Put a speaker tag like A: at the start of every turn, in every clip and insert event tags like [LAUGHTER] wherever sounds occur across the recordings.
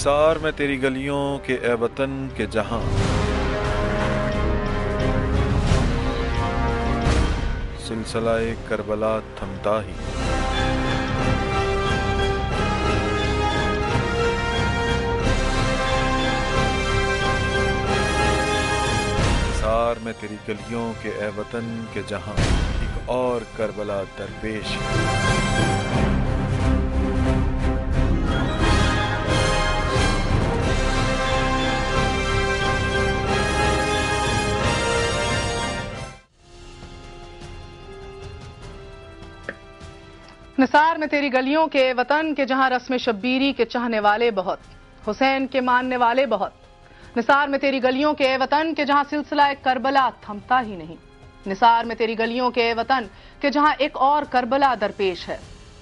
A: निसार में तेरी गलियों के ए वतन के जहां सिलसिला करबला थमता ही निसार में तेरी गलियों के ए वतन के जहां एक और करबला दरपेश है
B: निसार में तेरी गलियों के वतन के जहां रस्म शब्बीरी के चाहने वाले बहुत हुसैन के मानने वाले बहुत निसार में तेरी गलियों के वतन के जहां सिलसिला करबला थमता ही नहीं निसार में तेरी गलियों के वतन के जहां एक और करबला दरपेश है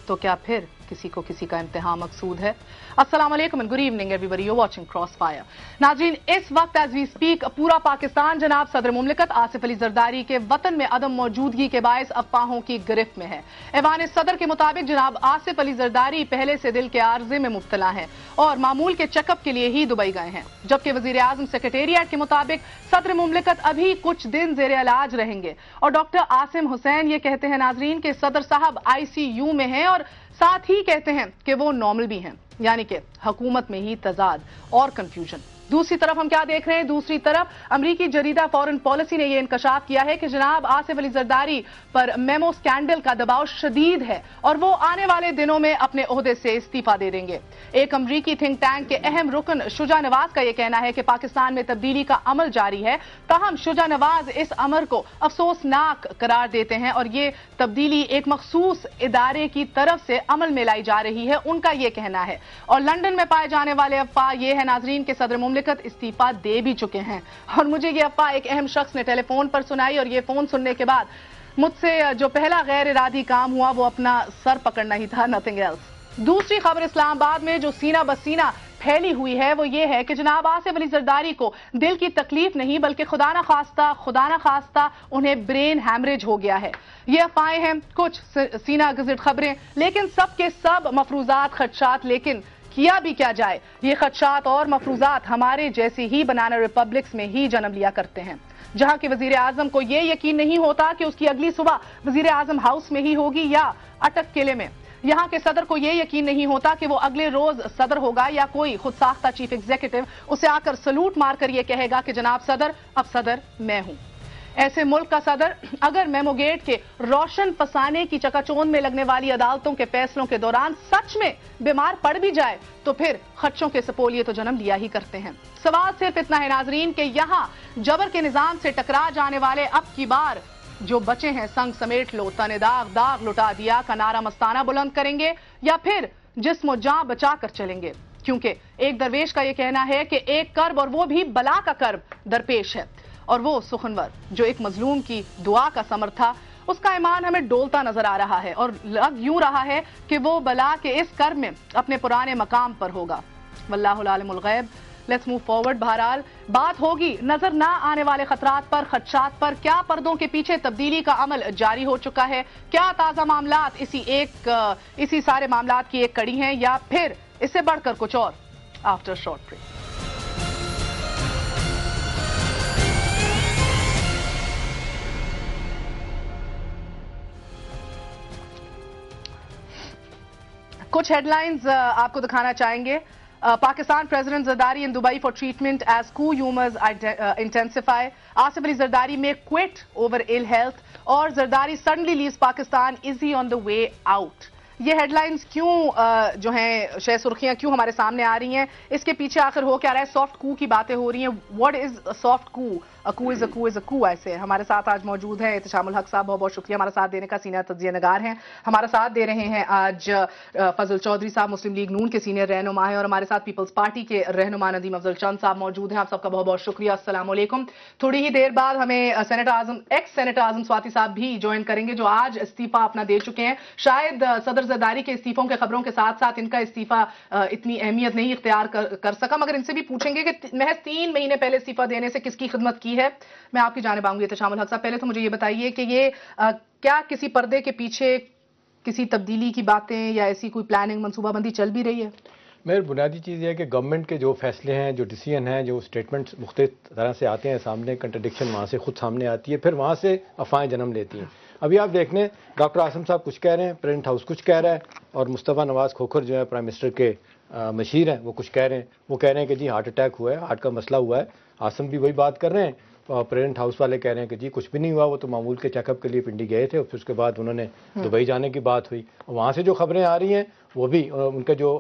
B: तो क्या फिर किसी को किसी का इम्तहा मकसूद है असलम good evening everybody you watching cross fire नाजीन इस वक्त एज वी स्पीक पूरा पाकिस्तान जनाब सदर मुमलिकत आसिफ अली जरदारी के वतन में अदम मौजूदगी के बायस अफवाहों की गिरफ्त में है ऐवान सदर के मुताबिक जनाब आसिफ अली जरदारी पहले से दिल के आर्जे में मुबतला है और मामूल के चेकअप के लिए ही दुबई गए हैं जबकि वजीर आजम सेक्रेटेरिएट के मुताबिक सदर मुमलिकत अभी कुछ दिन जेर इलाज रहेंगे और डॉक्टर आसिम हुसैन ये कहते हैं नाजरीन के सदर साहब आईसीयू में हैं और साथ ही कहते हैं कि वो नॉर्मल भी हैं यानी कि हुकूमत में ही तजाद और कंफ्यूजन दूसरी तरफ हम क्या देख रहे हैं दूसरी तरफ अमरीकी जरीदा फॉरन पॉलिसी ने यह इंकशाफ किया है कि जनाब आसिफ अली जरदारी पर मेमो स्कैंडल का दबाव शदीद है और वो आने वाले दिनों में अपने अहदे से इस्तीफा दे देंगे एक अमरीकी थिंक टैंक के अहम रुकन शुजा नवाज का यह कहना है कि पाकिस्तान में तब्दीली का अमल जारी है तहम शुजा नवाज इस अमर को अफसोसनाक करार देते हैं और ये तब्दीली एक मखसूस इदारे की तरफ से अमल में लाई जा रही है उनका यह कहना है और लंदन में पाए जाने वाले अफवाह यह है नाजरीन के सदर मुमलिक मुमलिकत इस्तीफा दे भी चुके हैं और मुझे ये अफवाह एक अहम शख्स ने टेलीफोन पर सुनाई और ये फोन सुनने के बाद मुझसे जो पहला गैर इरादी काम हुआ वो अपना सर पकड़ना ही था नथिंग एल्स दूसरी खबर इस्लामाबाद में जो सीना बसीना फैली हुई है वो ये है कि जनाब आसिफ अली जरदारी को दिल की तकलीफ नहीं बल्कि खुदा ना खास्ता खुदा ना खास्ता उन्हें ब्रेन हैमरेज हो गया है ये अफवाहें हैं कुछ सीना गजट खबरें लेकिन सबके सब सब मफरूजात खदशात लेकिन किया भी क्या जाए ये खदशात और मफरूजात हमारे जैसे ही बनाना रिपब्लिक्स में ही जन्म लिया करते हैं जहां के वजीर आजम को ये यकीन नहीं होता कि उसकी अगली सुबह वजीर आजम हाउस में ही होगी या अटक किले में यहाँ के सदर को यह यकीन नहीं होता कि वो अगले रोज सदर होगा या कोई खुद साख्ता चीफ एग्जीक्यूटिव उसे आकर सलूट मारकर यह कहेगा कि जनाब सदर अब सदर मैं हूं ऐसे मुल्क का सदर अगर मेमोगेट के रोशन फसाने की चकाचौंध में लगने वाली अदालतों के फैसलों के दौरान सच में बीमार पड़ भी जाए तो फिर खर्चों के सपोलिए तो जन्म लिया ही करते हैं सवाल सिर्फ इतना है नाजरीन के यहाँ जबर के निजाम से टकरा जाने वाले अब की बार जो बचे हैं संग समेट लो तने दाग दाग लुटा दिया का नारा मस्ताना बुलंद करेंगे या फिर जिसमो जा बचा कर चलेंगे क्योंकि एक दरवेश का यह कहना है कि एक कर्ब और वो भी बला का कर्ब दरपेश है और वो सुखनवर जो एक मजलूम की दुआ का समर था उसका ईमान हमें डोलता नजर आ रहा है और लग यूं रहा है कि वो बला के इस कर में अपने पुराने मकाम पर होगा वल्लामुलगैब लेट्स मूव फॉरवर्ड बहरहाल बात होगी नजर ना आने वाले खतरात पर खदशात पर क्या पर्दों के पीछे तब्दीली का अमल जारी हो चुका है क्या ताज़ा मामला इसी एक इसी सारे मामला की एक कड़ी है या फिर इससे बढ़कर कुछ और आफ्टर शॉर्ट ब्रेक कुछ हेडलाइंस uh, आपको दिखाना चाहेंगे uh, Pakistan president Zardari in Dubai for treatment as coup rumours intensify Asif Ali Zardari may quit over ill health और Zardari suddenly leaves Pakistan is he on the way out ये हेडलाइंस क्यों uh, जो हैं शह सुर्खियां क्यों हमारे सामने आ रही हैं इसके पीछे आखिर हो क्या रहा है सॉफ्ट कू की बातें हो रही हैं what is soft coup a coup is a coup is a coup ऐसे हमारे साथ आज मौजूद है इतशामुल हक साहब बहुत बहुत शुक्रिया हमारा साथ देने का सीनियर तजिया नगार हैं हमारा साथ दे रहे हैं आज फजल चौधरी साहब मुस्लिम लीग नून के सीनियर रहनुमा हैं और हमारे साथ पीपल्स पार्टी के रहनुमा नदीम अफजल चंद साहब मौजूद हैं आप सबका बहुत बहुत शुक्रिया असलम थोड़ी ही देर बाद हमें senator Azam ex senator Azam Swati साहब भी ज्वाइन करेंगे जो आज इस्तीफा अपना दे चुके हैं शायद सदर जदारी के इस्तीफों के खबरों के साथ साथ इनका इस्तीफा इतनी अहमियत नहीं इख्तियार कर सका मगर इनसे भी पूछेंगे कि महज तीन महीने पहले इस्तीफा देने से किसकी खिदमत की है मैं आपकी जाने पाऊंगी तशामुल हक साहब पहले तो मुझे ये बताइए कि ये आ, क्या किसी पर्दे के पीछे किसी तब्दीली की बातें या ऐसी कोई प्लानिंग मनसूबाबंदी चल भी रही है
A: मेरी
C: बुनियादी चीज़ यह है कि गवर्नमेंट के जो फैसले हैं जो डिसीजन हैं जो स्टेटमेंट्स मुख्त तरह से आते हैं सामने कंट्रडिक्शन वहाँ से खुद सामने आती है फिर वहाँ से अफवाहें जन्म लेती हैं अभी आप देख लें डॉक्टर आसम साहब कुछ कह रहे हैं प्रिंट हाउस कुछ कह रहा है और मुस्तफ़ा नवाज़ खोखर जो है प्राइम मिनिस्टर के मशीर हैं वो कुछ कह रहे हैं वो कह रहे हैं कि जी हार्ट अटैक हुआ है हार्ट का मसला हुआ है आसम भी वही बात कर रहे हैं प्रेजेंट हाउस वाले कह रहे हैं कि जी कुछ भी नहीं हुआ वो तो मामूल के चेकअप के लिए पिंडी गए थे और फिर उसके बाद उन्होंने हम्म। दुबई जाने की बात हुई वहाँ से जो खबरें आ रही हैं वो भी उनका जो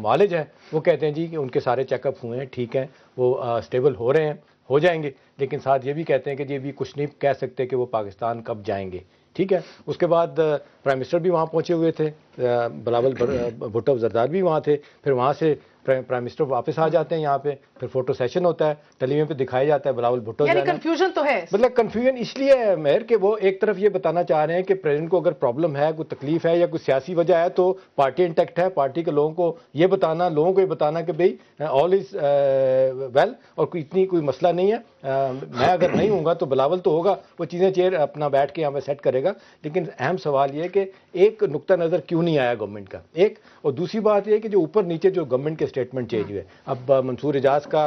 C: मालिज है वो कहते हैं जी कि उनके सारे चेकअप हुए हैं ठीक हैं वो स्टेबल हो रहे हैं हो जाएंगे लेकिन साथ ये भी कहते हैं कि जी भी कुछ नहीं कह सकते कि वो पाकिस्तान कब जाएंगे ठीक है उसके बाद प्राइम मिनिस्टर भी वहाँ पहुँचे हुए थे बलावल भुट्टो जरदार भी वहाँ थे फिर वहाँ से प्राइम मिनिस्टर वापस आ जाते हैं यहाँ पे फिर फोटो सेशन होता है टेलीविजन पे दिखाया जाता है बलावल भुट्टो यानी कंफ्यूजन तो है मतलब कंफ्यूजन इसलिए है मेयर कि वो एक तरफ ये बताना चाह रहे हैं कि प्रेजेंट को अगर प्रॉब्लम है कोई तकलीफ है या कोई सियासी वजह है तो पार्टी पार्टी इंटैक्ट है पार्टी के लोगों को ये बताना लोगों को ये बताना कि भाई ऑल इज़ वेल और इतनी कोई मसला नहीं है मैं अगर नहीं हूँगा तो बिलावल तो होगा वो चीज़ें चेयर अपना बैठ के यहाँ पर सेट करेगा लेकिन अहम सवाल ये है कि एक नुकता नज़र क्यों नहीं आया गवर्नमेंट का एक और दूसरी बात यह कि जो ऊपर नीचे जो गवर्नमेंट के स्टेटमेंट चेंज हुए हम्म। अब मंसूर एजाज का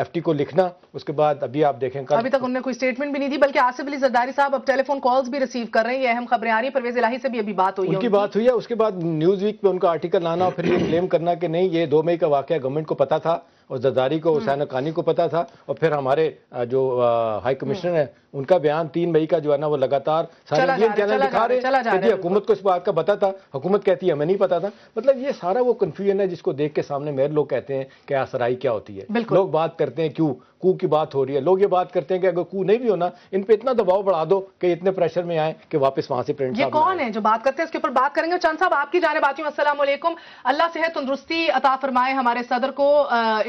C: एफ को लिखना उसके बाद अभी आप देखें कल अभी तक
B: उन्होंने कोई स्टेटमेंट भी नहीं दी बल्कि आसिफ अली जरदारी साहब अब टेलीफोन कॉल्स भी रिसीव कर रहे हैं ये अहम खबरें आ रही है परवेज इलाही से भी अभी बात हुई उनकी बात
C: हुई है उसके बाद न्यूज़ वीक पे उनका आर्टिकल लाना और फिर ये क्लेम [COUGHS] करना कि नहीं ये दो मई का वाक्य गवर्नमेंट को पता था और जरदारी को हम्म। हुसैन कानी को पता था और फिर हमारे जो हाई कमिश्नर हैं उनका बयान तीन मई का जो है ना वो लगातार सारे इंडियन चैनल दिखा रहे हैं हुकूमत को इस बात का पता था हुकूमत कहती है हमें नहीं पता था मतलब ये सारा वो कंफ्यूजन है जिसको देख के सामने मेरे लोग कहते हैं कि आसराई क्या होती है लोग बात करते हैं क्यों कू की बात हो रही है लोग ये बात करते हैं कि अगर कू नहीं भी होना इन पे इतना दबाव बढ़ा दो कि इतने प्रेशर में आए कि वापस वहां से प्रिंट ये
B: कौन है जो बात करते हैं इसके ऊपर बात करेंगे चंद साहब आपकी जाने बात असलम अल्लाह सेहत तंदुरुस्ती अता फरमाए हमारे सदर को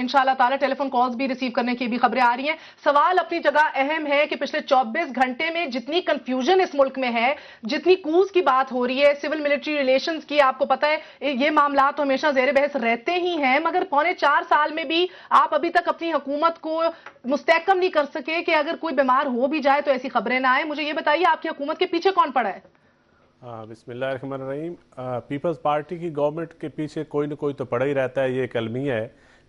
B: इनशाला ताला टेलीफोन कॉल्स भी रिसीव करने की भी खबरें आ रही हैं सवाल अपनी जगह अहम है कि पिछले 24 घंटे में जितनी कंफ्यूजन इस मुल्क में है जितनी कूज की बात हो रही है सिविल मिलिट्री रिलेशंस की आपको पता है ये मामला तो हमेशा जेर बहस रहते ही हैं मगर पौने चार साल में भी आप अभी तक अपनी हुकूमत को मुस्तकम नहीं कर सके कि अगर कोई बीमार हो भी जाए तो ऐसी खबरें ना आए मुझे ये बताइए आपकी हुकूमत के पीछे कौन पड़ा है
D: बिसमीम पीपल्स पार्टी की गवर्नमेंट के पीछे कोई ना कोई तो पड़ा ही रहता है ये एक अलमी है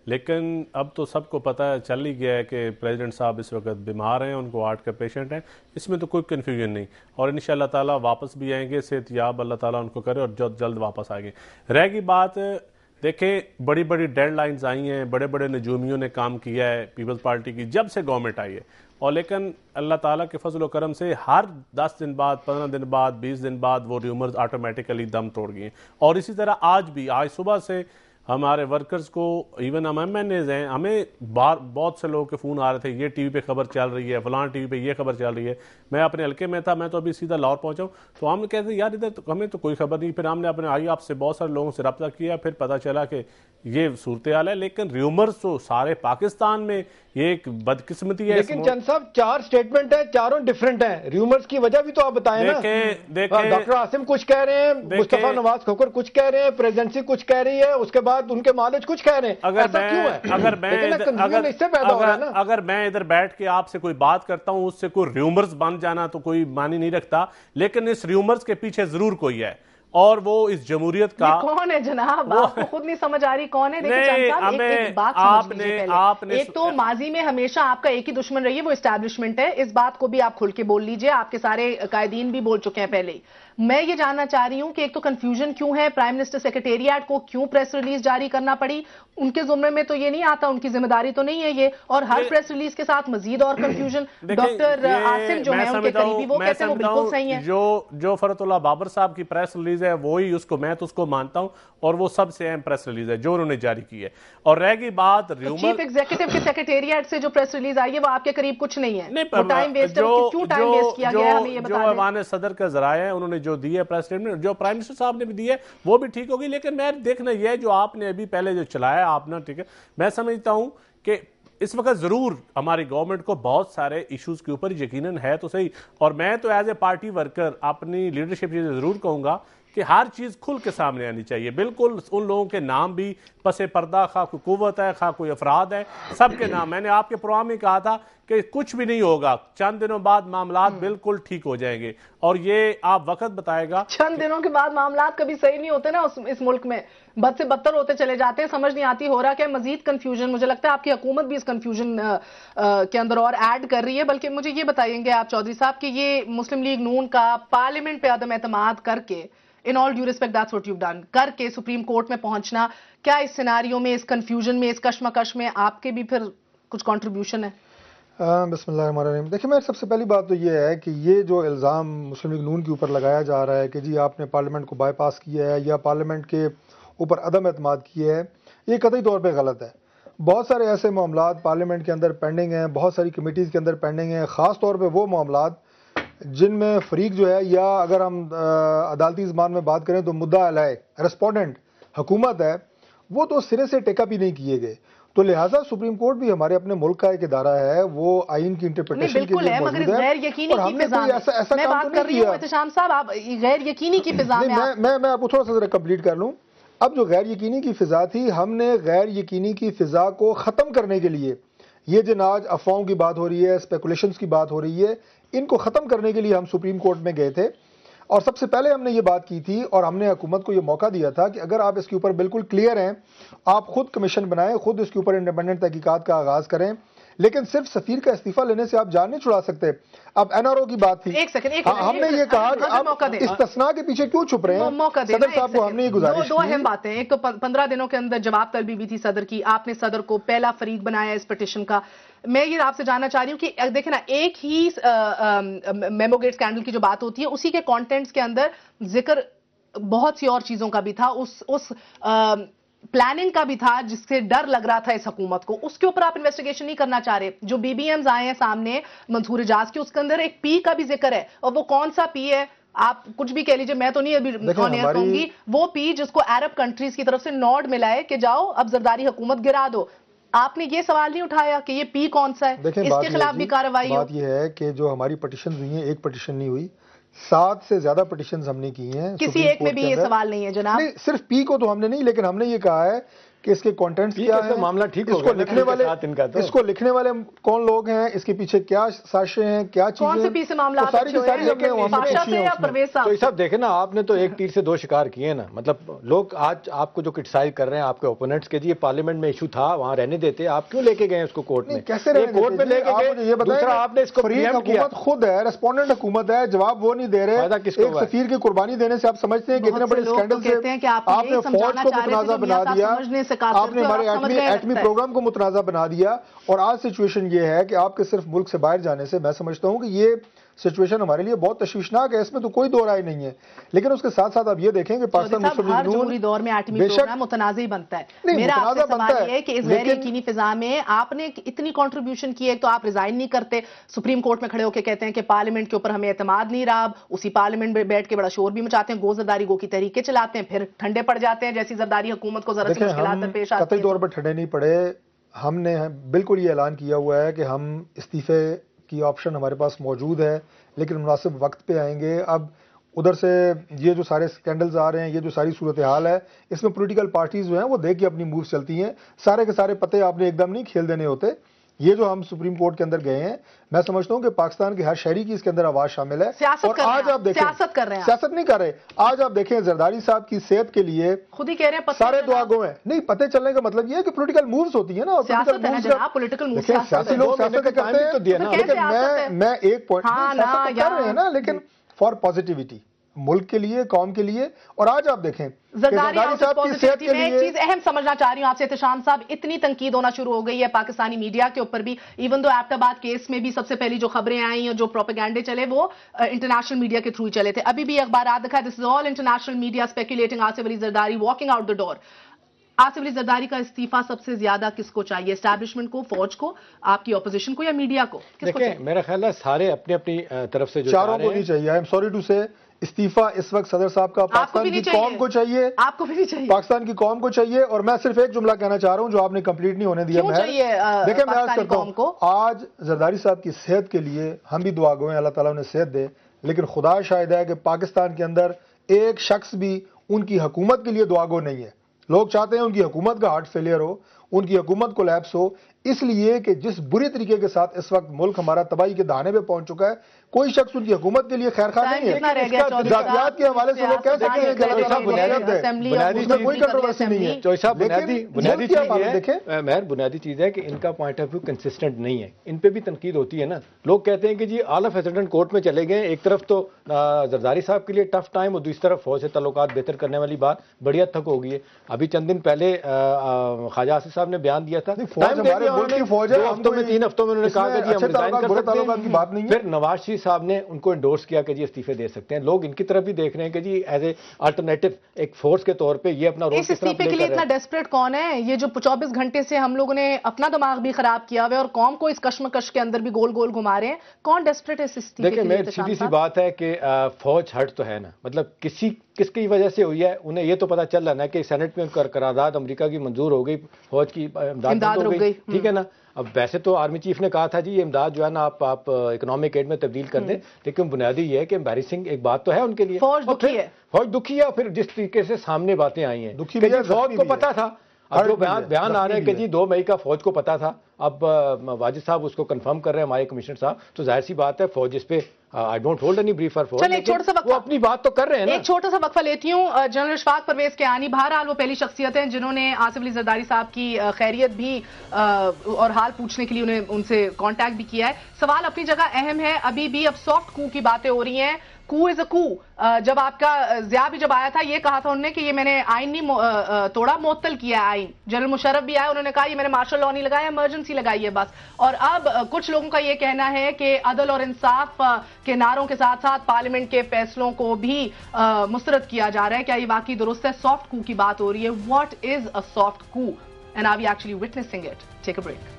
D: लेकिन अब तो सबको पता चल ही गया है कि प्रेसिडेंट साहब इस वक्त बीमार हैं उनको आर्ट का पेशेंट हैं इसमें तो कोई कन्फ्यूजन नहीं और इन शाह ताला वापस भी आएंगे सेहतियाब अल्लाह ताला उनको करे और जल्द जल्द वापस आएंगे रहेगी बात देखें बड़ी बड़ी डेड लाइन्स आई हैं बड़े बड़े नजूमियों ने काम किया है पीपल्स पार्टी की जब से गवर्नमेंट आई है और लेकिन अल्लाह ताला के फजल करम से हर 10 दिन बाद 15 दिन बाद 20 दिन बाद वो र्यूमर्स ऑटोमेटिकली दम तोड़ गए और इसी तरह आज भी आज सुबह से हमारे वर्कर्स को इवन हम एम एन एज हैं हमें बार बहुत से लोगों के फ़ोन आ रहे थे ये टीवी पे खबर चल रही है फलान टीवी पे ये खबर चल रही है मैं अपने हल्के में था मैं तो अभी सीधा लाहौर पहुंचा तो हम कहते यार इधर तो हमें तो कोई खबर नहीं फिर हमने अपने आई आपसे बहुत सारे लोगों से रबता किया फिर पता चला कि ये सूरत हाल है लेकिन र्यूमर्स तो सारे पाकिस्तान में ये एक बदकिस्मती है लेकिन चंद
C: साहब चार स्टेटमेंट है चारों डिफरेंट है र्यूमर्स की वजह भी तो आप बताए देखें डॉक्टर आसिम कुछ कह रहे हैं मुस्तफा नवाज खोकर कुछ कह रहे हैं प्रेजेंसी कुछ कह रही है उसके बाद साथ उनके मालिक
D: कुछ कह रहे हैं अगर मैं, अगर मैं इधर, इससे पैदा हो रहा है ना अगर मैं इधर बैठ के आपसे कोई बात करता हूँ उससे कोई र्यूमर्स बन जाना तो कोई मानी नहीं रखता लेकिन इस र्यूमर्स के पीछे जरूर कोई है और वो इस जमहूरियत का कौन
B: है जनाब आपको खुद नहीं समझ आ रही कौन है देखिए एक, एक बात आपने आपने एक तो माजी में हमेशा आपका एक ही दुश्मन रही है वो इस्टेब्लिशमेंट है इस बात को भी आप खुल के बोल लीजिए आपके सारे कायदीन भी बोल चुके हैं पहले ही मैं ये जानना चाह रही हूं कि एक तो कंफ्यूजन क्यों है प्राइम मिनिस्टर सेक्रेटेरिएट को क्यों प्रेस रिलीज जारी करना पड़ी उनके जुम्मे में तो ये नहीं आता उनकी जिम्मेदारी तो नहीं है ये और हर प्रेस रिलीज के साथ मजीद और कंफ्यूजन डॉक्टर आसिम जो है उनके करीबी वो कहते हैं वो बिल्कुल सही है
D: जो जो फरतुल्ला बाबर साहब की प्रेस रिलीज है वो ही उसको मैं तो उसको मानता हूं और वो सबसे अहम प्रेस रिलीज है जो उन्होंने जारी की है और रह गई बात चीफ
B: एग्जीक्यूटिव के सेक्रेटेरिएट से जो प्रेस रिलीज आई है वो आपके करीब कुछ नहीं है टाइम वेस्ट क्यों टाइम वेस्ट किया गया है हमें ये बताएं
D: सदर का जराया है उन्होंने जो दी है प्रेस स्टेटमेंट जो प्राइम मिनिस्टर साहब ने भी दी है वो भी ठीक होगी लेकिन मैं देखना यह जो आपने अभी पहले जो चलाया आप ना ठीक है मैं समझता हूँ कि इस वक्त ज़रूर हमारी गवर्नमेंट को बहुत सारे इश्यूज़ के ऊपर यकीनन है तो सही और मैं तो एज ए पार्टी वर्कर अपनी लीडरशिप ये ज़रूर कहूँगा कि हर चीज़ खुल के सामने आनी चाहिए बिल्कुल उन लोगों के नाम भी पसे पर्दा खा कोई कुत है खा कोई अफराद है सब के नाम मैंने आपके प्रोग्राम में कहा था कि कुछ भी नहीं होगा चंद दिनों बाद मामला हम्म। बिल्कुल ठीक हो जाएंगे और ये आप वक्त बताएगा
B: चंद दिनों के बाद मामला कभी सही नहीं होते ना उस, इस मुल्क में बद से बदतर होते चले जाते हैं समझ नहीं आती हो रहा क्या मजीद कंफ्यूजन मुझे लगता है आपकी हुकूमत भी इस कंफ्यूजन के अंदर और ऐड कर रही है बल्कि मुझे ये बताएंगे आप चौधरी साहब कि ये मुस्लिम लीग नून का पार्लियामेंट पे आदम एतम करके in all due respect that's what you done करके सुप्रीम कोर्ट में पहुंचना क्या इस सिनारियों में इस कंफ्यूजन में इस कश्मकश में आपके भी फिर कुछ कॉन्ट्रीब्यूशन है
A: बसमीम देखिए मैं सबसे पहली बात तो ये है कि ये जो इल्ज़ाम मुस्लिम लीग नून के ऊपर लगाया जा रहा है कि जी आपने पार्लियामेंट को बाईपास किया है या पार्लियामेंट के ऊपर अदम अतमाद किया है ये कतई तौर पर गलत है बहुत सारे ऐसे मामला पार्लियामेंट के अंदर पेंडिंग हैं बहुत सारी कमेटीज़ के अंदर पेंडिंग हैं ख़ास तौर पर वो मामला जिनमें फरीक जो है या अगर हम अदालती ज़बान में बात करें तो मुद्दा अलाय रेस्पोंडेंट हुकूमत है वो तो सिरे से टेकअप ही नहीं किए गए तो लिहाजा सुप्रीम कोर्ट भी हमारे अपने मुल्क का एक इदारा है वो आइन की इंटरप्रिटेशन के लिए है, गैर यकीनी और हमने ऐसा ऐसा मैं काम बात तो कर रही हूं
B: साहब आप गैर यकीनी की फिजा में मैं
A: मैं मैं आपको थोड़ा सा कंप्लीट कर लूं अब जो गैर यकीनी की फिजा थी हमने गैर यकीनी की फिजा को खत्म करने के लिए ये जिन आज अफवाहों की बात हो रही है स्पेकुलेशंस की बात हो रही है इनको ख़त्म करने के लिए हम सुप्रीम कोर्ट में गए थे और सबसे पहले हमने ये बात की थी और हमने हुकूमत को ये मौका दिया था कि अगर आप इसके ऊपर बिल्कुल क्लियर हैं आप खुद कमीशन बनाएं खुद इसके ऊपर इंडिपेंडेंट तहकीकात का आगाज़ करें लेकिन सिर्फ सफीर का इस्तीफा लेने से आप जान नहीं छुड़ा सकते अब एनआरओ की बात थी
B: एक सेकंड एक हाँ, हमने ये कहा कि आप इस
A: तस्ना के पीछे क्यों छुप रहे हैं मौका सदर साहब को हमने ये गुजारिश दो अहम
B: बातें एक तो पंद्रह दिनों के अंदर जवाब तलबी भी थी सदर की आपने सदर को पहला फरीक बनाया इस पटिशन का मैं ये आपसे जानना चाह रही हूँ कि देखे ना एक ही मेमोगेट स्कैंडल की जो बात होती है उसी के कॉन्टेंट्स के अंदर जिक्र बहुत सी और चीजों का भी था उस उस प्लानिंग का भी था जिससे डर लग रहा था इस हकूमत को उसके ऊपर आप इन्वेस्टिगेशन नहीं करना चाह रहे जो बीबीएम आए हैं सामने मंसूर एजाज के उसके अंदर एक पी का भी जिक्र है और वो कौन सा पी है आप कुछ भी कह लीजिए मैं तो नहीं अभी कहूंगी वो पी जिसको अरब कंट्रीज की तरफ से नॉड मिला है कि जाओ अब जरदारी हुकूमत गिरा दो आपने ये सवाल नहीं उठाया कि ये पी कौन सा है इसके खिलाफ भी कार्रवाई बात
A: ये है कि जो हमारी पटिशन हुई है एक पटिशन नहीं हुई सात से ज्यादा पिटिशन हमने की हैं किसी एक में भी ये सवाल नहीं है जनाब सिर्फ पी को तो हमने नहीं लेकिन हमने ये कहा है कि इसके कंटेंट्स
C: क्या है मामला ठीक इसको लिखने वाले इनका तो। इसको
A: लिखने वाले कौन लोग हैं इसके पीछे क्या साक्ष्य हैं क्या चीजें से मामला तो सारी
C: तो देखे ना आपने तो एक तीर से दो शिकार किए ना मतलब लोग आज आपको जो क्रिटिसाइज कर रहे हैं आपके ओपोनेंट्स के जी पार्लियामेंट में इशू था वहां रहने देते आप क्यों लेके गए उसको कोर्ट में कैसे कोर्ट में लेके गए आपने इसको
A: खुद है रेस्पॉन्डेंट हुकूमत है जवाब वो नहीं दे रहे एक सफीर की कुर्बानी देने से आप समझते हैं कितने बड़े तो स्कैंडल आपने फौज को बना दिया से आपने हमारे एटमी एटमी प्रोग्राम को मुतनाज़ा बना दिया और आज सिचुएशन ये है कि आपके सिर्फ मुल्क से बाहर जाने से मैं समझता हूँ कि ये सिचुएशन हमारे लिए बहुत तश्वीशनाक है इसमें तो कोई दो राय नहीं है लेकिन उसके साथ साथ आप ये देखें कि तो पाकिस्तान मुस्लिम दौर में आठवीं प्रोग्राम
B: मुतनाज़ी बनता है मेरा आपसे सवाल ये कि इस गैर यकीनी फिजा में आपने इतनी कॉन्ट्रीब्यूशन की है तो आप रिजाइन नहीं करते सुप्रीम कोर्ट में खड़े होकर कहते हैं कि पार्लियामेंट के ऊपर हमें एतमाद नहीं रहा उसी पार्लियामेंट में बैठ के बड़ा शोर भी मचाते हैं गो जरदारी गो की तरीके चलाते हैं फिर ठंडे पड़ जाते हैं जैसी जरदारी हुकूमत को जरा सी मुश्किल पेश आती है तौर
A: पर ठंडे नहीं पड़े हमने बिल्कुल ये ऐलान किया हुआ है कि हम इस्तीफे की ऑप्शन हमारे पास मौजूद है लेकिन मुनासिब वक्त पे आएंगे अब उधर से ये जो सारे स्कैंडल्स आ रहे हैं ये जो सारी सूरत हाल है इसमें पॉलिटिकल पार्टीज जो हैं वो देख के अपनी मूव्स चलती हैं सारे के सारे पते आपने एकदम नहीं खेल देने होते ये जो हम सुप्रीम कोर्ट के अंदर गए हैं मैं समझता हूं कि पाकिस्तान के हर शहरी की इसके अंदर आवाज शामिल है और कर आज आप देखें सियासत कर रहे हैं सियासत नहीं कर रहे आज आप देखें जरदारी साहब की सेहत के लिए
B: खुद ही कह रहे हैं सारे दुआ
A: गोए नहीं पते चलने का मतलब ये है कि पोलिटिकल मूव्स होती है ना पोलिटिकल सियासी लोग तो लेकिन मैं एक पॉइंट हाँ कर रहे हैं ना लेकिन फॉर पॉजिटिविटी मुल्क के लिए कौम के लिए और आज आप देखें जरदारी साहब चीज
B: अहम समझना चाह रही हूं आपसे एहतशाम साहब इतनी तनकीद होना शुरू हो गई है पाकिस्तानी मीडिया के ऊपर भी इवन दो एबटाबाद केस में भी सबसे पहली जो खबरें आई और जो प्रोपेगेंडे चले वो इंटरनेशनल मीडिया के थ्रू चले थे अभी भी अखबार दिखा this is all international media speculating Asif Ali Zardari walking out the door Asif Ali Zardari का इस्तीफा सबसे ज्यादा किसको चाहिए स्टैब्लिशमेंट को फौज को आपकी ऑपोजिशन को या मीडिया को किसको
A: मेरा ख्याल है
C: सारे अपनी अपनी तरफ
A: से जो चारों को नहीं चाहिए आई एम सॉरी टू से इस्तीफा इस वक्त सदर साहब का पाकिस्तान की कौम को चाहिए आपको भी नहीं चाहिए पाकिस्तान की कौम को चाहिए और मैं सिर्फ एक जुमला कहना चाह रहा हूँ जो आपने कंप्लीट नहीं होने दिया मैं देखिए मैं आज करता हूँ आज जरदारी साहब की सेहत के लिए हम भी दुआ गोएं अल्लाह ताला उन्हें सेहत दे लेकिन खुदा शायद है कि पाकिस्तान के अंदर एक शख्स भी उनकी हुकूमत के लिए दुआगो नहीं है लोग चाहते हैं उनकी हुकूमत का हार्ट फेलियर हो उनकी हुकूमत को लैप्स हो इसलिए कि जिस बुरे तरीके के साथ इस वक्त मुल्क हमारा तबाही के दहाने पे पहुंच चुका है कोई शख्स उनकी हुकूमत के लिए खैर खान नहीं है जातियात के हवाले से वो कह सकते हैं कि बुनियादी में कोई कंट्रोवर्सी नहीं है चौधरी
C: बुनियादी बुनियादी चीज़ है महर बुनियादी चीज़ है कि इनका पॉइंट ऑफ व्यू कंसिस्टेंट नहीं है इन पर भी तनकीद होती है ना लोग कहते हैं कि जी आला फैसलेंट कोर्ट में चले गए एक तरफ तो जरदारी साहब के लिए टफ टाइम और दूसरी तरफ फौज से तल्लुक बेहतर करने वाली बात बड़ी हद तक हो गई है अभी चंद दिन पहले ख्वाजा आसिफ साहब ने बयान दिया था फौज हमारे फौज है तो हफ्तों में तीन हफ्तों में उन्होंने कहा कि हम रिजाइन कर सकते हैं फिर नवाज शरीफ मदनी साहब ने उनको इंडोर्स किया कि जी इस्तीफे दे सकते हैं लोग इनकी तरफ भी देख रहे हैं कि जी एज ए अल्टरनेटिव एक फोर्स के तौर पर यह अपना रोल इस्तीफे के लिए इतना
B: डेस्परेट कौन है ये जो चौबीस घंटे से हम लोगों ने अपना दिमाग भी खराब किया हुआ है और कौम को इस कश्मकश के अंदर भी गोल गोल घुमा रहे हैं कौन डेस्परेट है इस देखिए मैं सीधी सी
C: बात है कि फौज हट तो है ना मतलब किसी किसकी वजह से हुई है उन्हें यह तो पता चल रहा ना कि सेनेट में करारदाद अमरीका की मंजूर हो गई फौज की गई ठीक है हम्म। ना अब वैसे तो आर्मी चीफ ने कहा था जी ये इमदाद जो है ना आप आप इकोनॉमिक एड में तब्दील कर दें हम्म। लेकिन बुनियादी ये है कि एम्बेसिंग एक बात तो है उनके लिए फौज दुखी है फौज दुखी है फिर जिस तरीके से सामने बातें आई हैं दुखी फौज को पता था अब जो बयान बयान आ रहे हैं कि जी दो मई का फौज को पता था अब वाजिद साहब उसको कंफर्म कर रहे हैं हमारे कमिश्नर साहब तो जाहिर सी बात है फौज इस पर I don't hold any briefer for चलिए छोटा सा वक्फा अपनी बात तो कर रहे हैं ना? एक छोटा
B: सा वक्फा लेती हूँ जनरल इशफाक परवेज के आनी हाल वो पहली शख्सियत हैं जिन्होंने आसिफ अली जरदारी साहब की uh, खैरियत भी uh, और हाल पूछने के लिए उन्हें उनसे कॉन्टैक्ट भी किया है सवाल अपनी जगह अहम है अभी भी अब सॉफ्ट कू की बातें हो रही हैं कू इज अ कू जब आपका जिया भी जब आया था ये कहा था उन्होंने कि ये मैंने आइन नहीं तोड़ा मुअत्तल किया आइन जनरल मुशरफ भी आया उन्होंने कहा ये मैंने मार्शल लॉ नहीं लगाया इमरजेंसी लगाई है बस और अब कुछ लोगों का ये कहना है कि अदल और इंसाफ के नारों के साथ साथ पार्लियामेंट के फैसलों को भी मुस्तरद किया जा रहा है क्या ये वाकई दुरुस्त है सॉफ्ट कू की बात हो रही है what is a soft coup and are we actually witnessing it take a break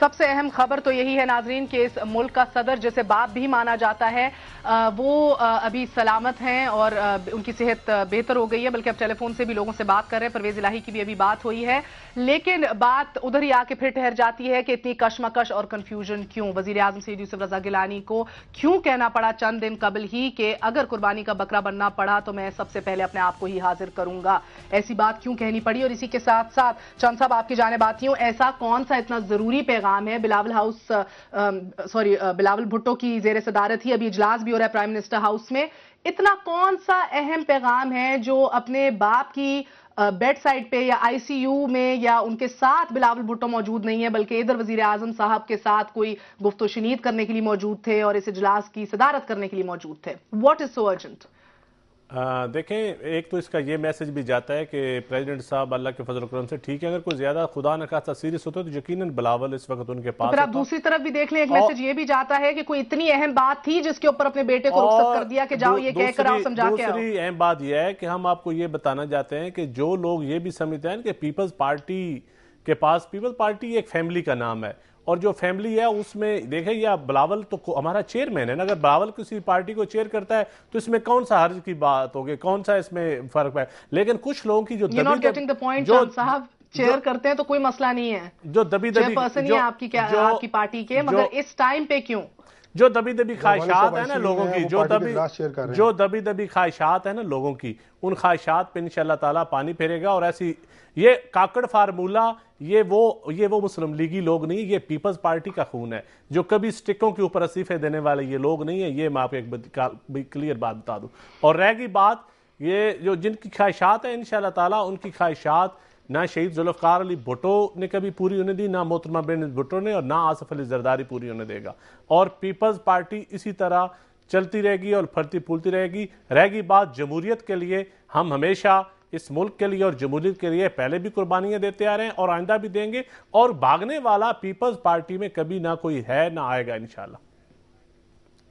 B: सबसे अहम खबर तो यही है नाजरीन कि इस मुल्क का सदर जिसे बाप भी माना जाता है वो अभी सलामत हैं और उनकी सेहत बेहतर हो गई है बल्कि अब टेलीफोन से भी लोगों से बात कर रहे हैं परवेज इलाही की भी अभी बात हुई है लेकिन बात उधर ही आके फिर ठहर जाती है कि इतनी कशमकश और कन्फ्यूजन क्यों वजीर आजम सैद यूसुफ रजा गिलानी को क्यों कहना पड़ा चंद दिन कबल ही कि अगर कुर्बानी का बकरा बनना पड़ा तो मैं सबसे पहले अपने आप को ही हाजिर करूंगा ऐसी बात क्यों कहनी पड़ी और इसी के साथ साथ चंद साहब आपकी जाने बात ऐसा कौन सा इतना जरूरी पैगाम काम है बिलावल हाउस सॉरी बिलावल भुट्टो की जेर सदारत ही अभी इजलास भी हो रहा है प्राइम मिनिस्टर हाउस में इतना कौन सा अहम पैगाम है जो अपने बाप की बेड साइड पे या आईसीयू में या उनके साथ बिलावल भुट्टो मौजूद नहीं है बल्कि इधर वजीर आजम साहब के साथ कोई गुफ्त शनीद करने के लिए मौजूद थे और इस इजलास की सदारत करने के लिए मौजूद थे वॉट इज सो अर्जेंट
D: देखें एक तो इसका ये मैसेज भी जाता है कि प्रेसिडेंट साहब अल्लाह के फजल करम से ठीक है अगर कोई ज्यादा खुदा न खासा सीरियस होता है तो यकीनन बलावल इस वक्त उनके तो पास तो आप
B: दूसरी तरफ भी देख लें एक मैसेज ये भी जाता है कि कोई इतनी अहम बात थी जिसके ऊपर अपने बेटे को रुखसत कर दिया कि जाओ ये कहकर आओ समझा के दूसरी
D: अहम बात यह है कि हम आपको ये बताना चाहते हैं कि जो लोग ये भी समझते हैं कि पीपल्स पार्टी के पास पीपल्स पार्टी एक फैमिली का नाम है और जो फैमिली है उसमें देखें या बलावल तो हमारा चेयरमैन है ना अगर बलावल किसी पार्टी को चेयर करता है तो इसमें कौन सा हर्ज की बात होगी कौन सा इसमें फर्क है लेकिन कुछ लोगों की जो
B: साहब चेयर करते हैं तो कोई मसला नहीं है
D: जो दबी दबी पर्सन है आपकी क्या जो, आपकी पार्टी के मगर
B: इस टाइम पे क्यों
D: जो दबी दबी ख्वाहिशात है ना लोगों की जो दबी जो दबी दबी ख्वाहिशात है ना लोगों की उन ख्वाहिशात पे इन ताला पानी फेरेगा और ऐसी ये काकड़ फार्मूला ये वो ये वो मुस्लिम लीगी लोग नहीं ये पीपल्स पार्टी का खून है जो कभी स्टिकों के ऊपर अस्तीफे देने वाले ये लोग नहीं है ये मैं आपको एक क्लियर बात बता दूँ और रह गई बात ये जो जिनकी ख्वाहिशात है इन ताला उनकी ख्वाहिशात ना शहीद जुल्फ़ार अली भुटो ने कभी पूरी होने दी ना मोहतरमा बेन भुटो ने और ना आसफ अली जरदारी पूरी होने देगा और पीपल्स पार्टी इसी तरह चलती रहेगी और फरती फूलती रहेगी रहेगी बात जमहूरीत के लिए हम हमेशा इस मुल्क के लिए और जमूरीत के लिए पहले भी कुर्बानियाँ देते आ रहे हैं और आइंदा भी देंगे और भागने वाला पीपल्स पार्टी में कभी ना कोई है ना आएगा इन शाला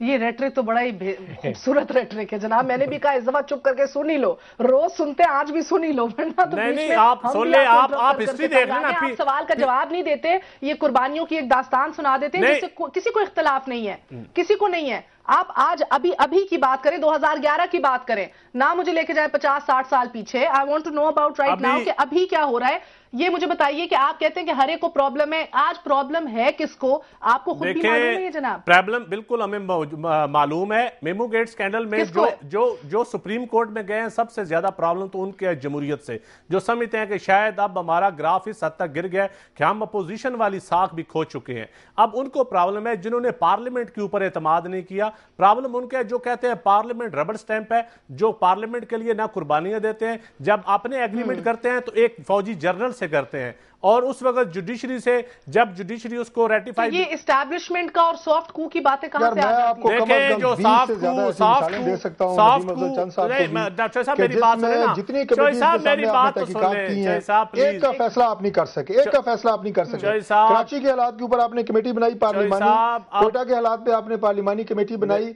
B: ये रेटरिक तो बड़ा ही खूबसूरत रेटरिक है जनाब मैंने भी कहा इस दफा चुप करके सुन ही लो रोज सुनते आज भी सुन ही लो वरना तो नहीं, नहीं, आप सुन ले आप आप हिस्ट्री देख लेना आप सवाल का जवाब नहीं देते ये कुर्बानियों की एक दास्तान सुना देते जिससे किसी को इख्तलाफ नहीं है हम्म। किसी को नहीं है आप आज अभी अभी की बात करें 2011 की बात करें ना मुझे लेके जाए 50 60 साल पीछे I want to know about right now कि अभी क्या हो रहा है ये मुझे बताइए कि आप कहते हैं कि हर एक को प्रॉब्लम है आज प्रॉब्लम है किसको आपको खुद भी मालूम है जनाब
D: प्रॉब्लम बिल्कुल हमें मालूम है मेमो गेट स्कैंडल में जो जो जो सुप्रीम कोर्ट में गए हैं सबसे ज्यादा प्रॉब्लम तो उनके जमहूरियत से जो समझते हैं कि शायद अब हमारा ग्राफ इस हद तक गिर गया कि हम अपोजिशन वाली साख भी खो चुके हैं अब उनको प्रॉब्लम है जिन्होंने पार्लियामेंट के ऊपर एतमाद नहीं किया प्रॉब्लम उनके जो कहते हैं पार्लियामेंट रबर स्टैंप है जो पार्लियामेंट के लिए ना कुर्बानियां देते हैं जब अपने एग्रीमेंट हम्म। करते हैं तो एक फौजी जनरल से करते हैं और उस वक्त जुडिशरी से जब जुडिशरी उसको रेटिफाई तो ये
B: इस्टेब्लिशमेंट का और सॉफ्ट कू की बातें कहां से आ जाती
D: है जो soft coup soft coup soft coup doctor साहब मेरी
A: बात सुने ना जितनी कमेटी साहब मेरी बात तो सुन ले साहब प्लीज एक का फैसला आप नहीं कर सके एक का फैसला आप नहीं कर सके कराची के हालात के ऊपर आपने कमेटी बनाई पार्लियामानी कोटा के हालात पे आपने पार्लियामानी कमेटी बनाई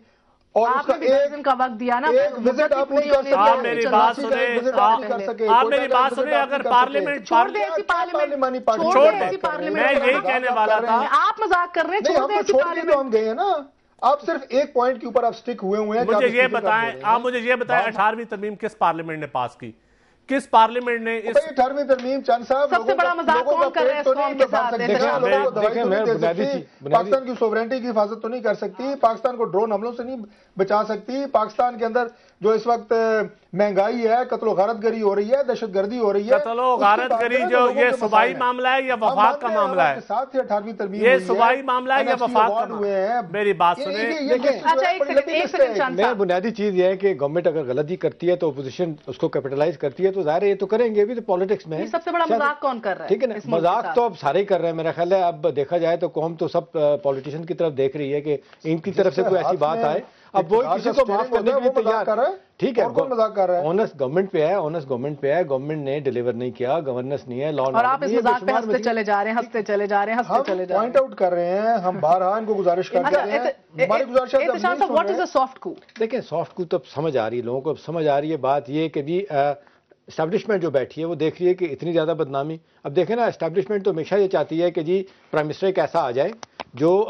A: और आपने भी दिन का वक्त दिया ना एक विजिट आप नहीं कर सकते आप मेरी बात
D: सुने आप मेरी बात सुने अगर पार्लियामेंट छोड़ दे ऐसी
B: पार्लियामेंट छोड़ दे मैं यही कहने वाला था आप मजाक कर रहे हैं छोड़ दे तो ऐसी पार्लियामेंट हम गए हैं ना
A: आप सिर्फ एक पॉइंट के ऊपर आप स्टिक हुए हुए हैं मुझे ये बताएं आप मुझे ये बताएं
D: अठारहवीं तरमीम किस पार्लियामेंट ने पास की किस पार्लियामेंट ने इस अठारहवीं
A: तरमीम चंद साहब सबसे बड़ा मजाक कौन कर रहा है तो हाँ, पाकिस्तान की सोवरेंटी की हिफाजत तो नहीं कर सकती पाकिस्तान को ड्रोन हमलों से नहीं बचा सकती पाकिस्तान के अंदर जो इस वक्त महंगाई है कत्लो गारत गरी हो रही है दहशत गर्दी हो रही है कत्लो गारत गरी जो ये सूबाई मामला
D: है या वफाक का मामला है साथ ही
A: अठारहवीं तरमीम ये सूबाई मामला है या वफाक का हुए हैं
D: मेरी बात सुने
B: अच्छा,
C: बुनियादी चीज ये है कि गवर्नमेंट अगर गलती करती है तो अपोजिशन उसको कैपिटलाइज करती है तो जाहिर है ये तो करेंगे भी तो पॉलिटिक्स में सबसे बड़ा मजाक
B: कौन कर रहा है ठीक है ना मजाक तो
C: अब सारे ही कर रहे हैं मेरा ख्याल है अब देखा जाए तो कौम तो सब पॉलिटिशियन की तरफ देख रही है कि इनकी तरफ से कोई ऐसी बात आए अब वो किसी को माफ करने के लिए तैयार
A: कर रहा है ठीक है कौन मजाक कर रहा है
C: ऑनेस्ट गवर्नमेंट पे है ऑनेस्ट गवर्नमेंट पे है गवर्नमेंट ने डिलीवर नहीं किया गवर्नेंस नहीं है लॉ और आप
A: इस मजाक पे हंसते चले जा रहे हैं हंसते चले जा रहे हैं हंसते चले जा रहे हैं पॉइंट आउट कर रहे हैं हम बारहा इनको गुजारिश कर अच्छा, रहे हैं हमारी
C: गुजारिश what is a soft coup देखिए सॉफ्ट कू तो समझ आ रही है लोगों को समझ आ रही है बात ये कि जी इस्टेब्लिशमेंट जो बैठी है वो देख रही है कि इतनी ज़्यादा बदनामी अब देखें ना इस्टैब्लिशमेंट तो हमेशा ये चाहती है कि जी प्राइम मिनिस्टर एक ऐसा आ जाए जो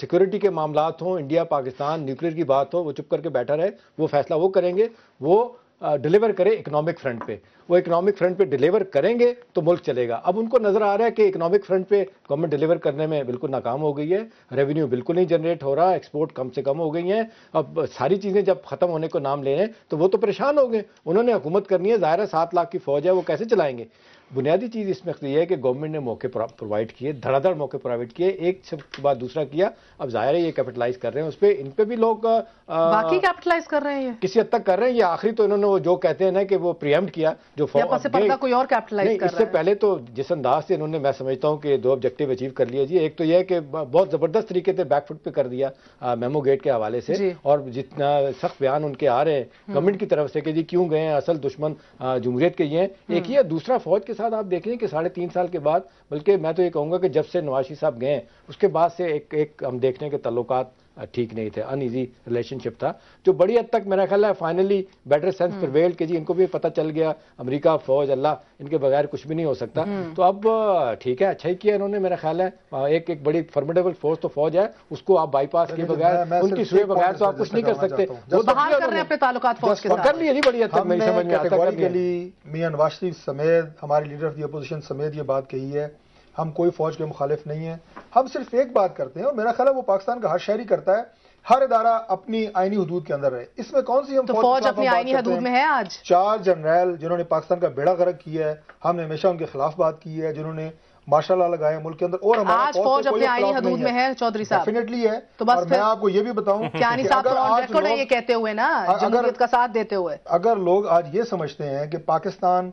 C: सिक्योरिटी के मामला हों इंडिया पाकिस्तान न्यूक्लियर की बात हो वो चुप करके बैठा रहे वो फैसला वो करेंगे वो डिलीवर करें इकोनॉमिक फ्रंट पे वो इकोनॉमिक फ्रंट पे डिलीवर करेंगे तो मुल्क चलेगा अब उनको नज़र आ रहा है कि इकोनॉमिक फ्रंट पे गवर्नमेंट डिलीवर करने में बिल्कुल नाकाम हो गई है रेवेन्यू बिल्कुल नहीं जनरेट हो रहा एक्सपोर्ट कम से कम हो गई है अब सारी चीज़ें जब ख़त्म होने को नाम ले रहे हैं तो वो तो परेशान हो गए उन्होंने हुकूमत करनी है ज़ाहिर है सात लाख की फ़ौज है वो कैसे चलाएंगे बुनियादी चीज़ इसमें यह है कि गवर्नमेंट ने मौके प्रोवाइड किए धड़ाधड़ मौके प्रोवाइड किए एक बाद दूसरा किया अब जाहिर है ये कैपिटलाइज कर रहे हैं उस पर इन पे भी लोग बाकी
B: कैपिटलाइज कर रहे हैं
C: किसी हद तक कर रहे हैं ये आखिरी तो इन्होंने वो जो कहते हैं ना कि वो प्रियम किया जो कोई
B: और कैपिटलाइज इससे
C: पहले तो जिस अंदाज से इन्होंने मैं समझता हूँ कि दो ऑब्जेक्टिव अचीव कर लिए जी एक तो यह है कि बहुत जबरदस्त तरीके से बैकफुट पे कर दिया मेमो गेट के हवाले से और जितना सख्त बयान उनके आ रहे हैं गवर्नमेंट हम्म। की तरफ से कि जी क्यों गए हैं असल दुश्मन जमहूरियत के ये हैं एक ही हम्म। दूसरा फौज के साथ आप देखें कि साढ़े तीन साल के बाद बल्कि मैं तो ये कहूँगा कि जब से नवाशी साहब गए उसके बाद से एक एक हम देखने के तल्लुकात ठीक नहीं थे अनईजी रिलेशनशिप था जो बड़ी हद तक मेरा ख्याल है फाइनली बेटर सेंस प्रवेल के जी इनको भी पता चल गया अमेरिका फौज अल्लाह इनके बगैर कुछ भी नहीं हो सकता हम्म। तो अब ठीक है अच्छा ही किया इन्होंने मेरा ख्याल है एक एक बड़ी फॉर्मेडेबल फोर्स तो फौज है उसको आप बाईपास के बगैर उनकी सुबह बगैर तो आप कुछ नहीं कर सकते वो
B: कर लिए बड़ी हद तक
A: मियाँ नवाज शरीफ समेत हमारे लीडर ऑफ दी अपोजिशन समेत ये बात कही है हम कोई फौज के मुखालिफ नहीं है हम सिर्फ एक बात करते हैं और मेरा ख्याल है वो पाकिस्तान का हर शहरी करता है हर इदारा अपनी आईनी हदूद के अंदर रहे इसमें कौन सी हम तो फौज अपनी आईनी हदूद में है आज चार जनरल जिन्होंने पाकिस्तान का बेड़ा गर्क किया है हमने हमेशा उनके खिलाफ बात की है जिन्होंने माशाला लगाए मुल्क के अंदर और आज फौज अपने आईनी हदूद में है
B: चौधरी साहब डेफिनेटली है तो बस और मैं आपको
A: ये भी बताऊं साहब तो ये
B: कहते हुए ना अगर
A: का साथ देते हुए अगर लोग आज ये समझते हैं कि पाकिस्तान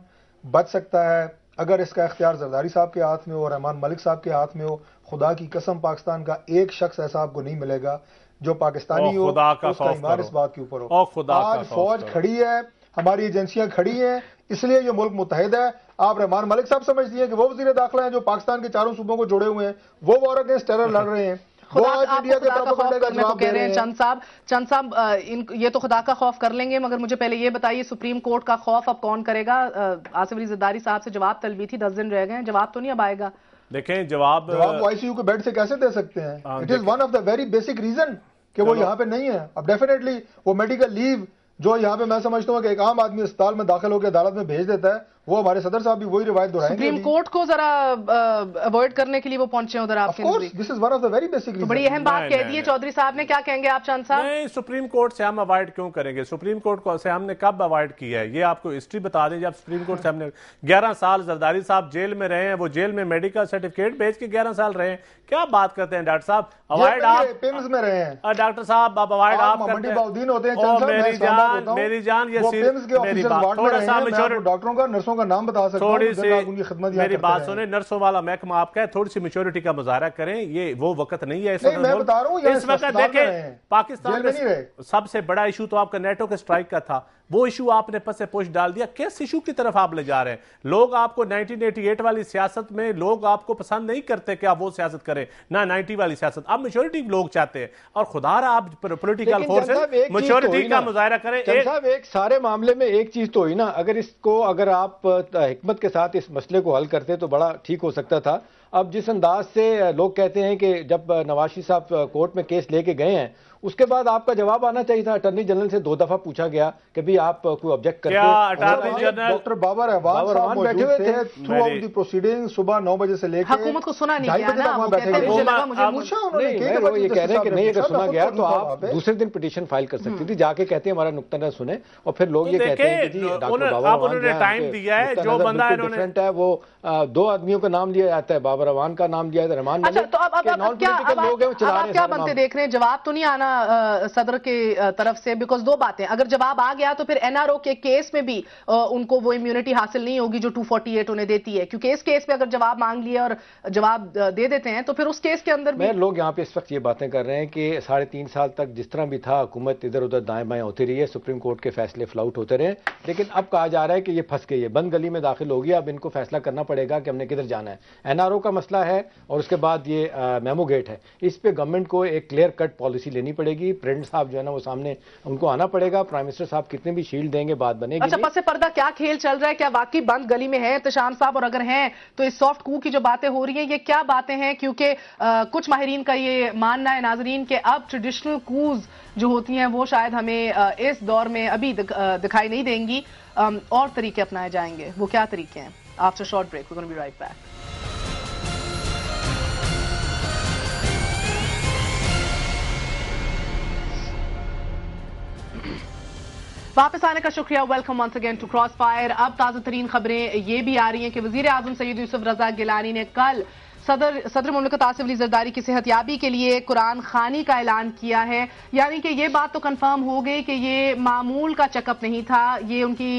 A: बच सकता है अगर इसका इख्तियार जरदारी साहब के हाथ में हो रहमान मलिक साहब के हाथ में हो खुदा की कसम पाकिस्तान का एक शख्स ऐसा आपको नहीं मिलेगा जो पाकिस्तानी हो उसका ईमान इस बात के ऊपर हो खुदा आज फौज खड़ी है हमारी एजेंसियां खड़ी हैं इसलिए ये मुल्क मुतहद है आप रहमान मलिक साहब समझती हैं कि वो वजीर दाखिला हैं जो पाकिस्तान के चारों सूबों को जुड़े हुए हैं वो वॉर अगेंस्ट टेरर लड़ रहे हैं खुदा कह रहे हैं चंद
B: साहब चंद साहब ये तो खुदा का खौफ कर लेंगे मगर मुझे पहले ये बताइए सुप्रीम कोर्ट का खौफ अब कौन करेगा आसिफ अली जदारी साहब से जवाब तलबी थी दस दिन रह गए हैं जवाब तो नहीं अब आएगा
D: देखें जवाब जवाब
A: आईसीयू के बेड से कैसे दे सकते हैं it is one of the very basic reason कि वो यहाँ पे नहीं है अब डेफिनेटली वो मेडिकल लीव जो यहाँ पे मैं समझता हूँ कि एक आम आदमी अस्पताल में दाखिल होकर अदालत में भेज देता है वो हमारे सदर साहब भी वही रिवायत दोहराएंगे सुप्रीम
B: कोर्ट को जरा अवॉइड करने के लिए वो पहुंचे उधर आप this is one of the very basic तो बड़ी अहम बात कह दी है चौधरी साहब ने क्या कहेंगे आप चांद साहब नहीं
D: सुप्रीम कोर्ट से हम अवॉइड क्यों करेंगे सुप्रीम कोर्ट को से हमने कब अवॉइड किया है ये आपको हिस्ट्री बता दें जब सुप्रीम कोर्ट से हमने ग्यारह साल जरदारी साहब जेल में रहे हैं वो जेल में मेडिकल सर्टिफिकेट भेज के ग्यारह साल रहे हैं क्या बात करते हैं डॉक्टर साहब अवॉइड आप पेम्स में रहे हैं डॉक्टर साहब आप अवॉइड आप करते हैं मेरी जान मेरी जान ये थोड़ा सा
A: डॉक्टरों का नर्सों नर्सों का नाम बता सकते थोड़ी सी मेरी बात सुने
D: नर्सों वाला महकमा आपका है थोड़ी सी मेच्योरिटी का मुजाहरा करें ये वो वक्त नहीं है इस वक्त देखें पाकिस्तान सबसे बड़ा इशू तो आपका नेटो के स्ट्राइक का था वो इशू आपने पस से पुश डाल दिया किस इशू की तरफ आप ले जा रहे हैं लोग आपको 1988 वाली सियासत में लोग आपको पसंद नहीं करते कि आप वो सियासत करें ना 90 वाली सियासत अब मेजोरिटी लोग चाहते हैं और खुदा रहा आप पोलिटिकल फोर्स मेजोरिटी का मुजाहरा करें एक,
C: एक सारे मामले में एक चीज तो हुई ना अगर इसको अगर आप हमत के साथ इस मसले को हल करते तो बड़ा ठीक हो सकता था अब जिस अंदाज से लोग कहते हैं कि जब नवाशी साहब कोर्ट में केस लेके गए हैं उसके बाद आपका जवाब आना चाहिए था अटर्नी जनरल से दो दफा पूछा गया कि भी आप कोई ऑब्जेक्ट करते अटॉर्नी जनरल डॉक्टर
A: बाबर अहबान बैठे हुए थे थ्रू आउट दी प्रोसीडिंग सुबह नौ बजे से लेकर हुकूमत को सुना नहीं
B: गया ना वो ये कह रहे हैं कि नहीं अगर अच्छा सुना गया तो, तो आप
C: दूसरे दिन पिटीशन फाइल कर सकती हम्म। थी जाके कहते हैं हमारा नुकता न सुने और फिर लोग तो ये कहते हैं कि जी डॉक्टर बाबा उन्होंने टाइम दिया है जो बंदा है वो दो आदमियों का नाम लिया जाता है बाबर रहमान का नाम दिया है तो रहमान अच्छा, तो अब अब, अब क्या अब, लोग अब, चला अब क्या बनते देख
B: रहे हैं जवाब तो नहीं आना आ, सदर के तरफ से बिकॉज दो बातें अगर जवाब आ गया तो फिर एनआरओ के केस में भी आ, उनको वो इम्यूनिटी हासिल नहीं होगी जो 248 उन्हें देती है क्योंकि इस केस में अगर जवाब मांग लिए और जवाब दे देते हैं तो फिर उस केस के अंदर मेरे
C: लोग यहाँ पे इस वक्त ये बातें कर रहे हैं कि साढ़े तीन साल तक जिस तरह भी था हुकूमत इधर उधर दाएं बाएं होती रही है सुप्रीम कोर्ट के फैसले फ्लाउट होते रहे लेकिन अब कहा जा रहा है कि ये फंस गई है बंद गली में दाखिल होगी अब इनको फैसला करना पड़ेगा कि हमने किधर जाना है एनआरओ का मसला है और उसके बाद ये मेमो गेट है इस पर गवर्नमेंट को एक क्लियर कट पॉलिसी लेनी पड़ेगी प्रेसिडेंट साहब जो है ना वो सामने उनको आना पड़ेगा प्राइम मिनिस्टर साहब कितने भी शील्ड देंगे बात बनेगी अच्छा पसे
B: पर्दा क्या खेल चल रहा है क्या वाकई बंद गली में है इंतशाम साहब और अगर हैं तो इस सॉफ्ट कू की जो बातें हो रही है ये क्या बातें हैं क्योंकि कुछ माहरीन का ये मानना है नाजरीन के अब ट्रेडिशनल कूज जो होती हैं वो शायद हमें इस दौर में अभी दिखाई नहीं देंगी और तरीके अपनाए जाएंगे वो क्या तरीके हैं after short break we be right back वापस आने का शुक्रिया welcome once again to cross fire अब ताज़ा तरीन खबरें ये भी आ रही हैं कि वजीर आजम सैयद यूसुफ रजा गिलानी ने कल सदर सदर मुमलिकत आसिफ अली जरदारी की सेहतियाबी के लिए कुरान खानी का ऐलान किया है यानी कि ये बात तो कंफर्म हो गई कि ये मामूल का चेकअप नहीं था ये उनकी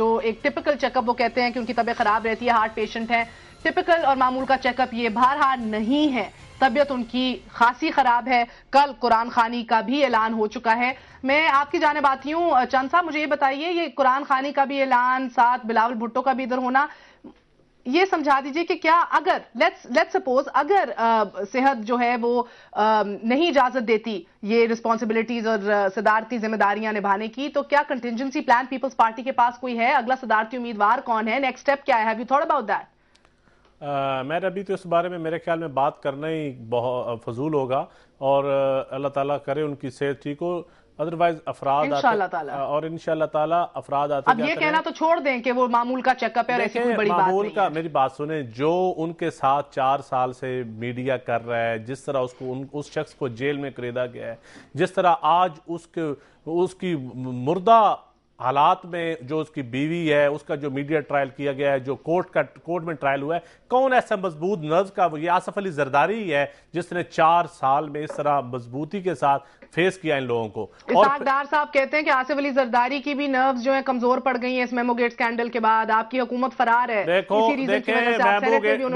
B: जो एक टिपिकल चेकअप वो कहते हैं कि उनकी तबीयत खराब रहती है हार्ट पेशेंट है टिपिकल और मामूल का चेकअप ये बहरहाल नहीं है तबीयत उनकी खासी खराब है कल कुरान खानी का भी ऐलान हो चुका है मैं आपकी जाने बाती हूँ चंद साहब मुझे ये बताइए ये कुरान खानी का भी ऐलान साथ बिलावल भुट्टो का भी इधर होना ये समझा दीजिए कि क्या अगर लेट्स लेट्स सपोज अगर सेहत जो है वो आ, नहीं इजाजत देती ये रिस्पॉन्सिबिलिटीज और सदारती जिम्मेदारियां निभाने की तो क्या कंटिजेंसी प्लान पीपल्स पार्टी के पास कोई है अगला सदारती उम्मीदवार कौन है नेक्स्ट स्टेप क्या है have you thought about that
D: मैं अभी तो इस बारे में मेरे ख्याल में बात करना ही बहुत फजूल होगा और अल्लाह ताला करे उनकी सेहत ठीक हो अदरवाइज अफराद आते और इन ताला अफराद आते अब ये कहना
B: तो छोड़ दें कि वो मामूल का चेकअप है और ऐसी कोई बड़ी बात नहीं
D: का मेरी बात सुने जो उनके साथ चार साल से मीडिया कर रहा है जिस तरह उसको उन, उस शख्स को जेल में खरीदा गया है जिस तरह आज उसके उसकी मुर्दा हालात में जो उसकी बीवी है उसका जो मीडिया ट्रायल किया गया है जो कोर्ट का कोर्ट में ट्रायल हुआ है कौन ऐसा मजबूत नर्ज का ये आसफ अली जरदारी है जिसने चार साल में इस तरह मजबूती के साथ फेस किया इन लोगों को और
B: साहब कहते हैं कि आसिफ अली जरदारी की भी नर्व्स जो है कमजोर पड़ गई है इस मेमो गेट स्कैंडल के बाद आपकी हुकूमत फरार है देखो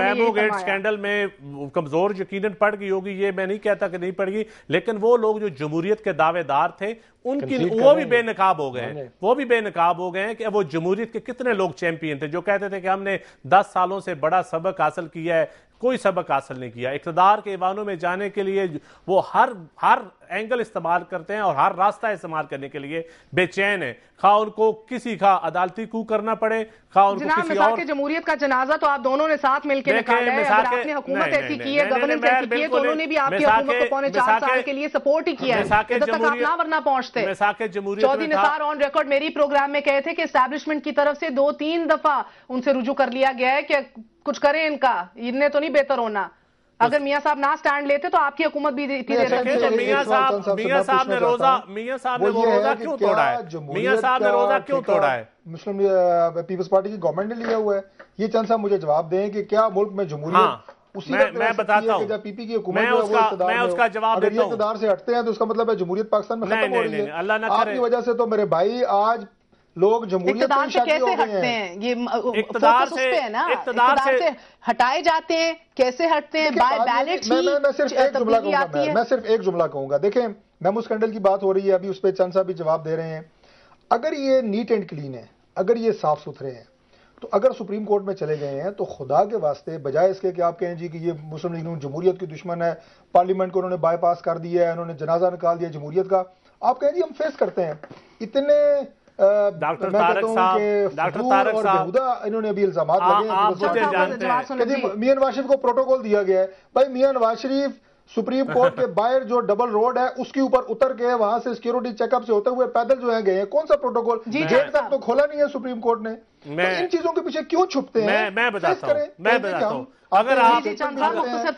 B: मेमो गेट
D: स्कैंडल में कमजोर यकीन पड़ गई होगी ये मैं नहीं कहता कि नहीं पड़गी लेकिन वो लोग जो जमहूरियत के दावेदार थे उनकी वो भी बेनकाब हो गए वो भी बेनकाब हो गए कि वो जमहूरियत के कितने लोग चैंपियन थे जो कहते थे कि हमने दस सालों से बड़ा सबक हासिल किया है कोई सबक हासिल नहीं किया इकतदार के ईवानों में जाने के लिए वो हर हर एंगल इस्तेमाल करते हैं और हर रास्ता इस्तेमाल करने के लिए बेचैन है खा उनको किसी का अदालती कू करना पड़े खा उनको किसी और
B: जमहूरियत का जनाजा तो आप दोनों ने साथ मिलकर सपोर्ट ही किया वरना पहुंचते ऑन रिकॉर्ड मेरे प्रोग्राम में कहे थे कि की तरफ से दो तीन दफा उनसे रुजू कर लिया गया है कि कुछ करें इनका इनने तो नहीं बेहतर होना अगर मियाँ साहब ना स्टैंड लेते तो आपकी हुकूमत भी इतनी देर तक मियाँ साहब
A: मियाँ साहब ने रोजा मियाँ साहब ने वो रोजा क्यों तोड़ा है मियाँ साहब ने रोजा क्यों तोड़ा है मुस्लिम पीपल्स पार्टी की गवर्नमेंट ने लिया हुआ है ये चंद साहब मुझे जवाब दें कि क्या मुल्क में जमुई हाँ, उसी मैं, मैं बताता हूँ की मैं उसका, मैं उसका जवाब देता हूँ से हटते हैं तो उसका मतलब है जमहूरियत पाकिस्तान में खत्म अल्लाह ना वजह से तो मेरे भाई आज लोग जमहूरियत कैसे हटते हैं
B: ये इकतदार से है ना इकतदार से, से हटाए जाते हैं कैसे हटते हैं बाय बैलेट मैं, मैं, मैं सिर्फ एक जुमला कहूंगा मैं, मैं
A: सिर्फ एक जुमला कहूंगा देखें मेमो स्कैंडल की बात हो रही है अभी उस पर चंद साहब भी जवाब दे रहे हैं अगर ये नीट एंड क्लीन है अगर ये साफ सुथरे हैं तो अगर सुप्रीम कोर्ट में चले गए हैं तो खुदा के वास्ते बजाय इसके कि आप कहें जी कि ये मुस्लिम लीग जमहूरियत की दुश्मन है पार्लियामेंट को उन्होंने बाईपास कर दिया है उन्होंने जनाजा निकाल दिया जमहूरियत का आप कहें जी हम फेस करते हैं इतने डॉक्टर तारक साहब डॉक्टर तारक साहब इन्होंने अभी इल्जाम को प्रोटोकॉल दिया गया है भाई सुप्रीम [LAUGHS] कोर्ट के बाहर जो डबल रोड है उसके ऊपर उतर के वहां से सिक्योरिटी चेकअप से होते हुए पैदल जो है गए कौन सा प्रोटोकॉल गेट तक तो खोला नहीं है सुप्रीम कोर्ट ने तो मैं, तो इन चीजों के पीछे क्यों छुपते
D: हैं मैं बताता मैं बताता अगर आप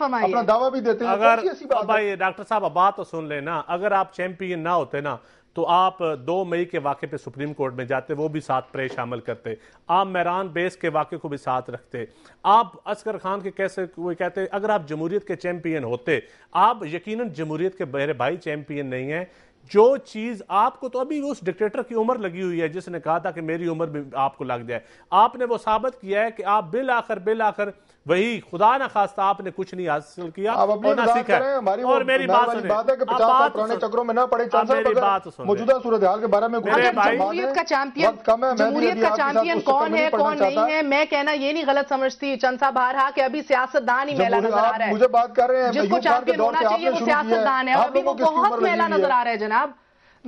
A: अपना दावा भी देते हैं अगर
D: भाई डॉक्टर साहब अब बात तो सुन लेना अगर आप चैंपियन ना होते ना तो आप दो मई के वाक़े पे सुप्रीम कोर्ट में जाते वो भी साथ प्रे शामिल करते आप मैरान बेस के वाक़े को भी साथ रखते आप असगर खान के कैसे वो कहते अगर आप जमहूरीत के चैम्पियन होते आप यकीनन जमहूरीत के बहरे भाई चैम्पियन नहीं हैं जो चीज़ आपको तो अभी उस डिक्टेटर की उम्र लगी हुई है जिसने कहा था कि मेरी उम्र भी आपको लग जाए आपने वो साबित किया है कि आप बिल आखिर बिल आखिर वही खुदा ना खास्ता आपने कुछ नहीं हासिल किया और ना सीखा हमारी और मेरी बात सुने बात है कि चक्रों में ना पड़े मेरी बात मौजूदा सूरत हाल के बारे में जमहूरियत
B: का चैंपियन जमहूरियत का चैंपियन कौन है कौन नहीं है मैं कहना ये नहीं गलत समझती चंद साहब हार हा के अभी सियासतदान ही मेला नजर आ रहा है मुझे बात कर रहे हैं जिसको चैंपियन होना चाहिए वो सियासतदान है अभी वो बहुत मेला नजर आ रहा है जनाब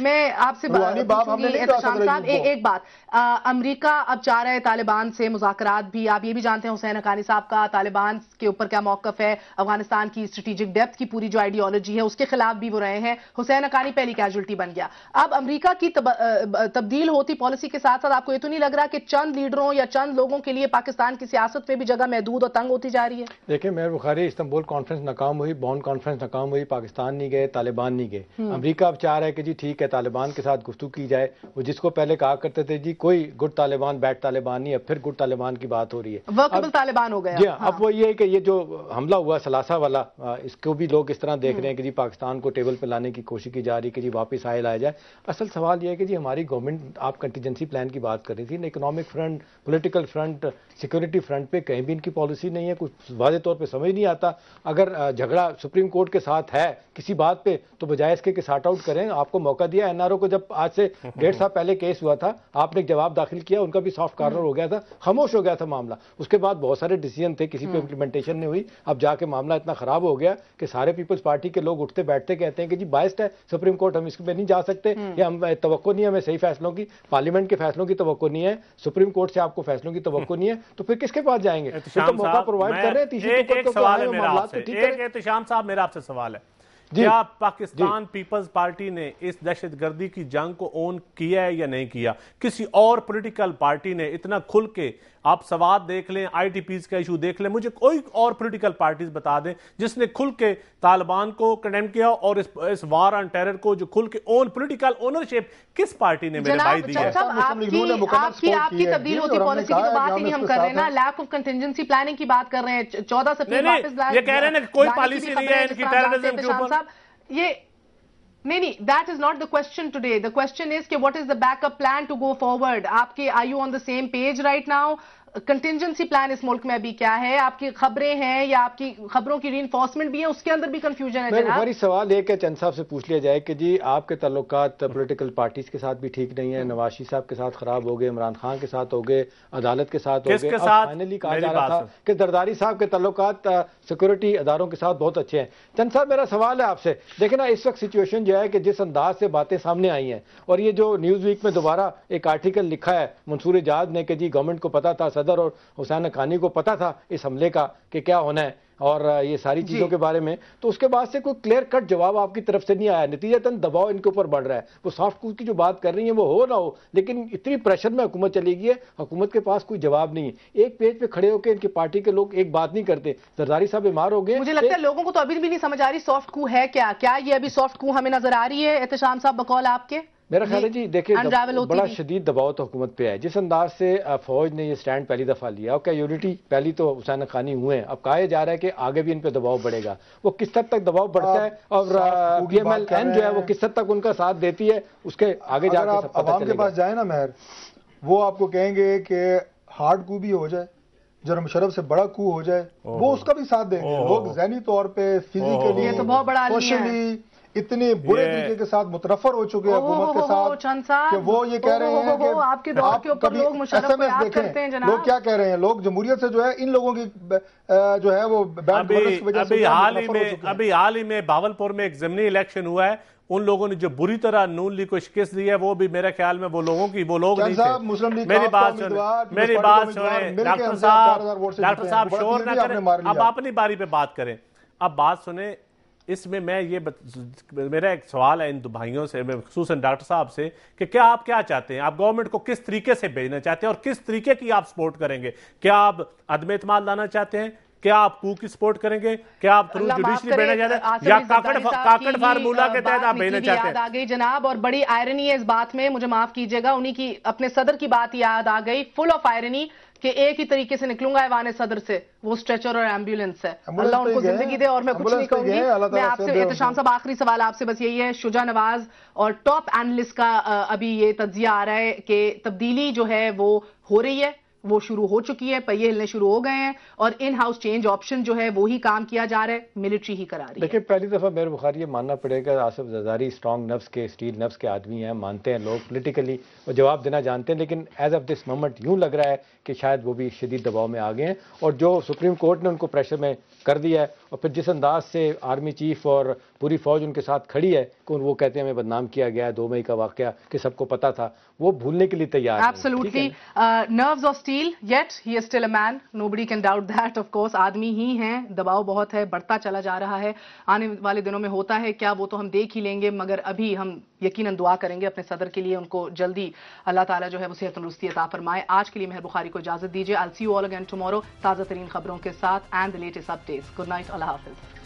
B: मैं आपसे साहब एक बात अमरीका अब चाह रहा है तालिबान से मुजाकरात भी आप ये भी जानते हैं हुसैन हकानी साहब का तालिबान के ऊपर क्या मौकफ है अफगानिस्तान की स्ट्रेटेजिक डेप्थ की पूरी जो आइडियोलॉजी है उसके खिलाफ भी वो रहे हैं हुसैन अकानी पहली कैजुअल्टी बन गया अब अमरीका की तब्दील होती पॉलिसी के साथ साथ आपको ये तो नहीं लग रहा कि चंद लीडरों या चंद लोगों के लिए पाकिस्तान की सियासत में भी जगह महदूद और तंग होती जा रही है
C: देखिए मेयर बुखारी इस्तंबुल कॉन्फ्रेंस नाकाम हुई बॉन्ड कॉन्फ्रेंस नाकाम हुई पाकिस्तान नहीं गए तालिबान नहीं गए हम्म। अमरीका अब चाह रहा है कि जी ठीक है के तालिबान के साथ गुफ्तू की जाए वो जिसको पहले कहा करते थे जी कोई गुड तालिबान बैड तालिबान नहीं अब फिर गुड तालिबान की बात हो रही है वर्केबल
B: तालिबान हो गया जी हाँ। अब
C: वो ये है कि ये जो हमला हुआ सलासा वाला इसको भी लोग इस तरह देख हम्म। रहे हैं कि जी पाकिस्तान को टेबल पर लाने की कोशिश की जा रही है कि जी वापस आए लाया जाए असल सवाल यह है कि जी हमारी गवर्नमेंट आप कंटीजेंसी प्लान की बात कर रही थी economic front political front security front पर कहीं भी इनकी पॉलिसी नहीं है कुछ वाजे तौर पर समझ नहीं आता अगर झगड़ा सुप्रीम कोर्ट के साथ है किसी बात पे तो बजाय इसके कि सार्ट आउट करें आपको मौका दिया एनआरओ को जब आज से डेढ़ साल पहले केस हुआ था आपने एक जवाब दाखिल किया उनका भी सॉफ्ट कॉर्नर हो गया था खामोश हो गया था मामला उसके बाद बहुत सारे डिसीजन थे किसी पे इंप्लीमेंटेशन हम्म। नहीं हुई अब जाके मामला इतना खराब हो गया कि सारे पीपल्स पार्टी के लोग उठते बैठते कहते हैं कि जी बाइस्ट है सुप्रीम कोर्ट हम इसमें नहीं जा सकते हम्म। या हम तो नहीं हमें सही फैसलों की पार्लियामेंट के फैसलों की तो नहीं है सुप्रीम कोर्ट से आपको फैसलों की तो नहीं है तो फिर किसके पास जाएंगे तो, तो मौका प्रोवाइड कर रहे हैं सवाल है
D: तो तो मेरा आपसे सवाल है क्या पाकिस्तान पीपल्स पार्टी ने इस दहशतगर्दी की जंग को ओन किया है या नहीं किया किसी और पॉलिटिकल पार्टी ने इतना खुल के आप सवाद देख लें आईटीपीज का इशू देख लें मुझे कोई और पोलिटिकल पार्टीज बता दें जिसने खुल के तालिबान को कंडेम किया और इस, इस वार ऑन टेरर को जो खुल के ओन पोलिटिकल ओनरशिप किस पार्टी ने मेरे भाई दी
B: है चौदह से ये कह रहे हैं कोई पॉलिसी नहीं है इनकी टेररिज्म के ऊपर ये Nini, that is not the question today. The question is, ke, what is the backup plan to go forward? Aapke, are you on the same page right now? Contingency plan इस मुल्क में अभी क्या है आपकी खबरें हैं या आपकी खबरों की री भी है उसके अंदर भी कंफ्यूजन है हमारी
C: सवाल एक है चंद साहब से पूछ लिया जाए कि जी आपके तल्लुक पोलिटिकल पार्टीज के साथ भी ठीक नहीं है नवाशी साहब के साथ खराब हो गए इमरान खान के साथ हो गए अदालत के साथ हो गए फाइनली कहा जा रहा था कि दरदारी साहब के तल्लुक सिक्योरिटी अदारों के साथ बहुत अच्छे हैं चंद साहब मेरा सवाल है आपसे देखे ना इस वक्त सिचुएशन जो है कि जिस अंदाज से बातें सामने आई हैं और ये जो न्यूज वीक में दोबारा एक आर्टिकल लिखा है मंसूर एजाज ने कि जी गवर्नमेंट को पता था सदर और हुसैन खानी को पता था इस हमले का कि क्या होना है और ये सारी चीजों के बारे में तो उसके बाद से कोई क्लियर कट जवाब आपकी तरफ से नहीं आया नतीजतन दबाव इनके ऊपर बढ़ रहा है वो सॉफ्ट कूल की जो बात कर रही है वो हो ना हो लेकिन इतनी प्रेशर में हुकूमत चली गई है हुकूमत के पास कोई जवाब नहीं है एक पेज पे खड़े होकर इनकी पार्टी के लोग एक बात नहीं करते जरदारी साहब बीमार हो गए मुझे
B: लगता है लोगों को तो अभी भी नहीं समझ आ रही सॉफ्ट कू है क्या क्या ये अभी सॉफ्ट कू हमें नजर आ रही है एहतान साहब बकौल आपके मेरा ख्याल है जी देखिए बड़ा
C: शदीद दबाव तो हुकूमत पे है जिस अंदाज से फौज ने ये स्टैंड पहली दफ़ा लिया ओके यूनिटी पहली तो हुसैन खानी हुए हैं अब कहा जा रहा है कि आगे भी इन पर दबाव बढ़ेगा वो किस हद तक दबाव बढ़ता है और पी एम एल एन जो है वो किस हद तक उनका साथ देती है उसके आगे जाकर आवाम के पास
A: जाए ना मेहर वो आपको कहेंगे कि हार्ड कू भी हो जाए जरम मुशरफ से बड़ा कू हो जाए वो उसका भी साथ देंगे लोग जहनी तौर पर फिजिकली सोशली इतने बुरे तरीके के साथ मुतरफर हो चुके हैं हुकूमत के
B: साथ कि वो ये कह रहे हैं कि आपके दौर के ऊपर लोग मुशर्रफ करते हैं जनाब लोग क्या
A: कह रहे हैं लोग जमहूरियत से जो है इन लोगों की जो है वो की वजह अभी हाल ही में
D: अभी हाल ही में भावलपुर में एक जमनी इलेक्शन हुआ है उन लोगों ने जो बुरी तरह नून लीग को शिकस्त दी है वो भी मेरे ख्याल में वो लोगों की वो लोग नहीं थे मेरी बात सुने मेरी बात सुने डॉक्टर साहब डॉक्टर साहब शोर ना करें अब अपनी बारी पे बात करें अब बात सुने इसमें मैं ये बत, मेरा एक सवाल है इन दो भाइयों से खसूस डॉक्टर साहब से कि क्या आप क्या चाहते हैं आप गवर्नमेंट को किस तरीके से भेजना चाहते हैं और किस तरीके की आप सपोर्ट करेंगे क्या आप अदम अतमाद लाना चाहते हैं क्या आप कू की सपोर्ट करेंगे क्या आप थ्रू जुडिशरी भेजना चाहते हैं या काकड़ काकड़ फार्मूला के तहत आप भेजना चाहते हैं आ
B: गई जनाब और बड़ी आयरनी है इस बात में मुझे माफ कीजिएगा उन्हीं की अपने सदर की बात याद आ गई फुल ऑफ आयरनी कि एक ही तरीके से निकलूंगा ऐवान सदर से वो स्ट्रेचर और एम्बुलेंस है अल्लाह उनको तो जिंदगी दे और मैं कुछ नहीं तो कहूंगी मैं आपसे एहतान साहब आखिरी सवाल आपसे बस यही है शुजा नवाज और टॉप एनलिस्ट का अभी ये तजिया आ रहा है कि तब्दीली जो है वो हो रही है वो शुरू हो चुकी है पहिए हिलने शुरू हो गए हैं और इन हाउस चेंज ऑप्शन जो है वो ही काम किया जा रहा है मिलिट्री ही करा रही है
C: देखिए पहली दफा मेरे बुखार ये मानना पड़ेगा आसिफ जजारी स्ट्रॉन्ग नफ्स के स्टील नफ्स के आदमी हैं मानते हैं लोग पोलिटिकली वो जवाब देना जानते हैं लेकिन एज ऑफ दिस मोमेंट यूं लग रहा है कि शायद वो भी शदीद दबाव में आ गए हैं और जो सुप्रीम कोर्ट ने उनको प्रेशर में कर दिया है और फिर जिस अंदाज से आर्मी चीफ और पूरी फौज उनके साथ खड़ी है कि वो कहते हैं हमें बदनाम किया गया है दो मई का वाक्य कि सबको पता था वो भूलने के लिए तैयार
B: absolutely nerve of steel yet ही still a man body can doubt that of course आदमी ही है दबाव बहुत है बढ़ता चला जा रहा है आने वाले दिनों में होता है क्या वो तो हम देख ही लेंगे मगर अभी हम यकीन दुआ करेंगे अपने सदर के लिए उनको जल्दी अल्लाह ताला जो है वो सेहत तंदरुस्ती अता फरमाए आज के लिए मेहर बुखारी को इजाजत दीजिए I'll see all again tomorrow ताज़ा तरीन खबरों के साथ and the latest updates good night अल्लाह हाफिज़